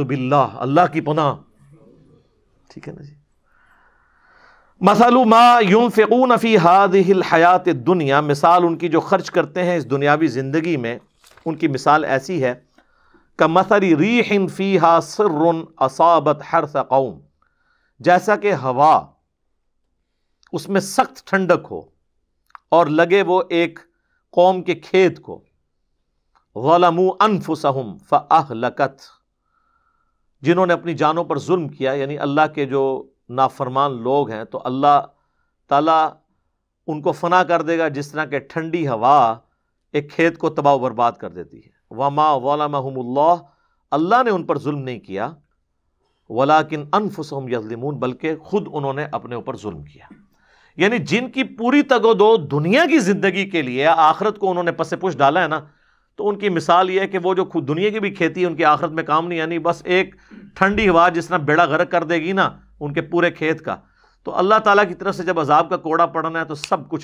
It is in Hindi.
बिल्ला अल्लाह की पना ठीक है ना जी मसालू मा यूम फ़िकून फ़ी हाद हयात दुनिया मिसाल उनकी जो खर्च करते हैं इस दुनियावी ज़िंदगी में उनकी मिसाल ऐसी है का मसरी रीहन फ़ी हा सर असाबत हर सकाउम जैसा कि हवा उसमें सख्त ठंडक हो और लगे वो एक कौम के खेत को गलमू अनफुसहम फ़ जिन्होंने अपनी जानों पर जुल्म किया यानी अल्लाह के जो नाफरमान लोग हैं तो अल्लाह ताला उनको फना कर देगा जिस तरह के ठंडी हवा एक खेत को तबाह बर्बाद कर देती है वमा वालमहमुल्ला अल्लाह ने उन पर जुल्म नहीं किया वलाकिन अनफसम यजलिमून बल्कि खुद उन्होंने अपने ऊपर जुल्म किया यानी जिनकी पूरी तगोदो दुनिया की ज़िंदगी के लिए आखरत को उन्होंने पसे पुश डाला है ना तो उनकी मिसाल ये है कि वो जो खुद दुनिया की भी खेती है उनकी आखिरत में काम नहीं आनी बस एक ठंडी हवा जिस बेड़ा गर्क कर देगी ना उनके पूरे खेत का तो अल्लाह ताला की तरफ से जब अजाब का कोड़ा पड़ना है तो सब कुछ